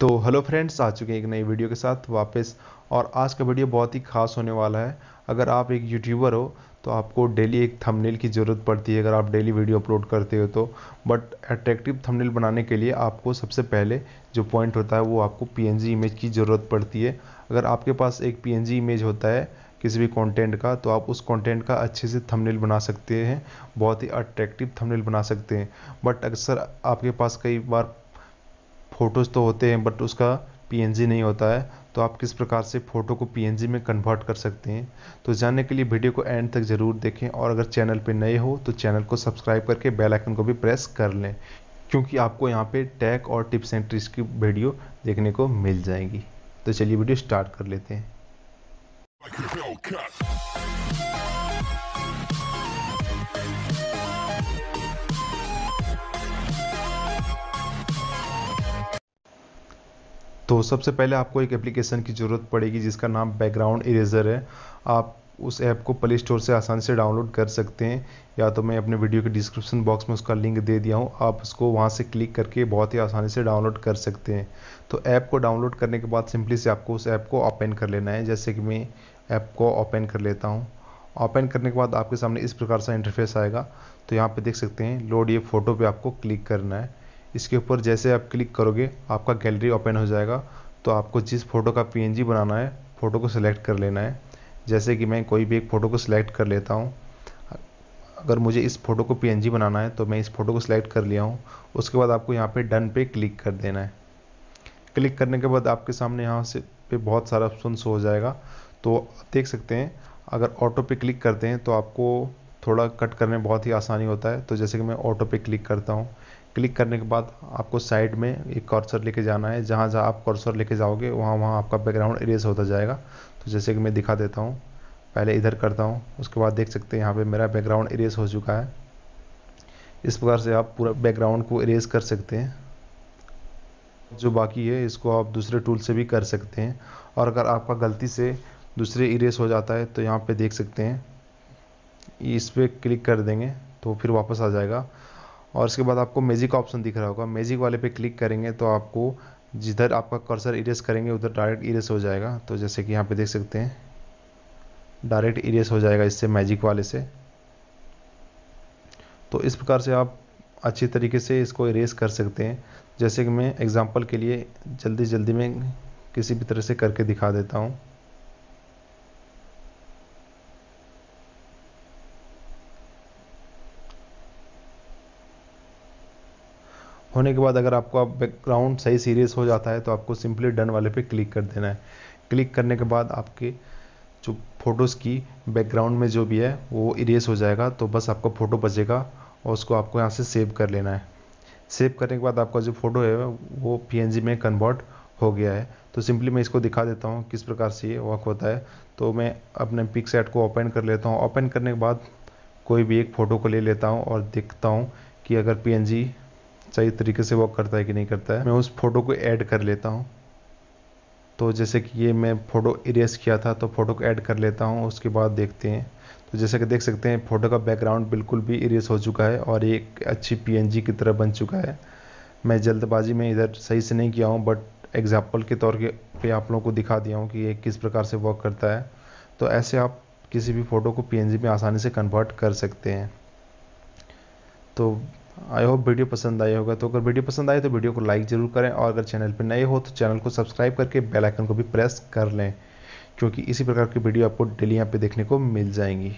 तो hello friends आ चुके हैं एक नई वीडियो के साथ वापस और आज का वीडियो बहुत ही खास होने वाला है अगर आप एक यूट्यूबर हो तो आपको डेली एक थंबनेल की ज़रूरत पड़ती है अगर आप डेली वीडियो अपलोड करते हो तो बट अट्रैक्टिव थंबनेल बनाने के लिए आपको सबसे पहले जो पॉइंट होता है वो आपको पी इमेज की ज़रूरत पड़ती है अगर आपके पास एक पी इमेज होता है किसी भी कंटेंट का तो आप उस कंटेंट का अच्छे से थंबनेल बना सकते हैं बहुत ही अट्रैक्टिव थंबनेल बना सकते हैं बट अक्सर आपके पास कई बार फ़ोटोज़ तो होते हैं बट उसका पी नहीं होता है तो आप किस प्रकार से फ़ोटो को पी में कन्वर्ट कर सकते हैं तो जानने के लिए वीडियो को एंड तक ज़रूर देखें और अगर चैनल पर नए हो तो चैनल को सब्सक्राइब करके बेल आइकन को भी प्रेस कर लें क्योंकि आपको यहाँ पे टैग और टिप्स एंड ट्रिक्स की वीडियो देखने को मिल जाएगी तो चलिए वीडियो स्टार्ट कर लेते हैं तो सबसे पहले आपको एक एप्लीकेशन की ज़रूरत पड़ेगी जिसका नाम बैकग्राउंड इरेजर है आप उस ऐप को प्ले स्टोर से आसानी से डाउनलोड कर सकते हैं या तो मैं अपने वीडियो के डिस्क्रिप्शन बॉक्स में उसका लिंक दे दिया हूँ आप उसको वहाँ से क्लिक करके बहुत ही आसानी से डाउनलोड कर सकते हैं तो ऐप को डाउनलोड करने के बाद सिंपली से आपको उस ऐप को ओपन कर लेना है जैसे कि मैं ऐप को ओपन कर लेता हूँ ओपन करने के बाद आपके सामने इस प्रकार सा इंटरफेस आएगा तो यहाँ पर देख सकते हैं लोड ये फ़ोटो पर आपको क्लिक करना है इसके ऊपर जैसे आप क्लिक करोगे आपका गैलरी ओपन हो जाएगा तो आपको जिस फ़ोटो का पी बनाना है फ़ोटो को सिलेक्ट कर लेना है जैसे कि मैं कोई भी एक फ़ोटो को सिलेक्ट कर लेता हूँ अगर मुझे इस फ़ोटो को पी बनाना है तो मैं इस फ़ोटो को सिलेक्ट कर लिया हूँ उसके बाद आपको यहाँ पे डन पे क्लिक कर देना है क्लिक करने के बाद आपके सामने यहाँ से पे बहुत सारा ऑप्शन शो हो जाएगा तो देख सकते हैं अगर ऑटो पे क्लिक करते हैं तो आपको थोड़ा कट करने में बहुत ही आसानी होता है तो जैसे कि मैं ऑटो पे क्लिक करता हूँ क्लिक करने के बाद आपको साइड में एक कॉर्सर लेके जाना है जहाँ जहाँ आप कॉर्सर लेके जाओगे वहाँ वहाँ आपका बैकग्राउंड इरेज होता जाएगा तो जैसे कि मैं दिखा देता हूँ पहले इधर करता हूँ उसके बाद देख सकते हैं यहाँ पे मेरा बैकग्राउंड इरेज हो चुका है इस प्रकार से आप पूरा बैकग्राउंड को इरेज कर सकते हैं जो बाकी है इसको आप दूसरे टूल से भी कर सकते हैं और अगर आपका गलती से दूसरे इरेज हो जाता है तो यहाँ पर देख सकते हैं इस पर क्लिक कर देंगे तो फिर वापस आ जाएगा और उसके बाद आपको मैजिक ऑप्शन दिख रहा होगा मैजिक वाले पे क्लिक करेंगे तो आपको जिधर आपका कर्सर इरेस करेंगे उधर डायरेक्ट इरेस हो जाएगा तो जैसे कि यहाँ पे देख सकते हैं डायरेक्ट इरेस हो जाएगा इससे मैजिक वाले से तो इस प्रकार से आप अच्छी तरीके से इसको इरेस कर सकते हैं जैसे कि मैं एग्ज़ाम्पल के लिए जल्दी जल्दी में किसी भी तरह से करके दिखा देता हूँ होने के बाद अगर आपका बैकग्राउंड सही सीरियस हो जाता है तो आपको सिंपली डन वाले पे क्लिक कर देना है क्लिक करने के बाद आपके जो फ़ोटोज़ की बैकग्राउंड में जो भी है वो इरेज हो जाएगा तो बस आपका फ़ोटो बचेगा और उसको आपको यहाँ से सेव कर लेना है सेव करने के बाद आपका जो फ़ोटो है वो पी में कन्वर्ट हो गया है तो सिंपली मैं इसको दिखा देता हूँ किस प्रकार से ये वर्क होता है तो मैं अपने पिक को ओपन कर लेता हूँ ओपन करने के बाद कोई भी एक फ़ोटो को ले लेता हूँ और देखता हूँ कि अगर पी सही तरीके से वर्क करता है कि नहीं करता है मैं उस फ़ोटो को ऐड कर लेता हूँ तो जैसे कि ये मैं फ़ोटो इरेज किया था तो फ़ोटो को ऐड कर लेता हूँ उसके बाद देखते हैं तो जैसे कि देख सकते हैं फ़ोटो का बैकग्राउंड बिल्कुल भी इरेज हो चुका है और ये एक अच्छी पी की तरह बन चुका है मैं जल्दबाजी में इधर सही से नहीं किया हूँ बट एग्जाम्पल के तौर पे आप लोगों को दिखा दिया हूँ कि ये किस प्रकार से वर्क करता है तो ऐसे आप किसी भी फ़ोटो को पी में आसानी से कन्वर्ट कर सकते हैं तो आई होप वीडियो पसंद आई होगा तो अगर वीडियो पसंद आए तो वीडियो को लाइक ज़रूर करें और अगर चैनल पर नए हो तो चैनल को सब्सक्राइब करके बेल आइकन को भी प्रेस कर लें क्योंकि इसी प्रकार की वीडियो आपको डेली यहाँ पे देखने को मिल जाएंगी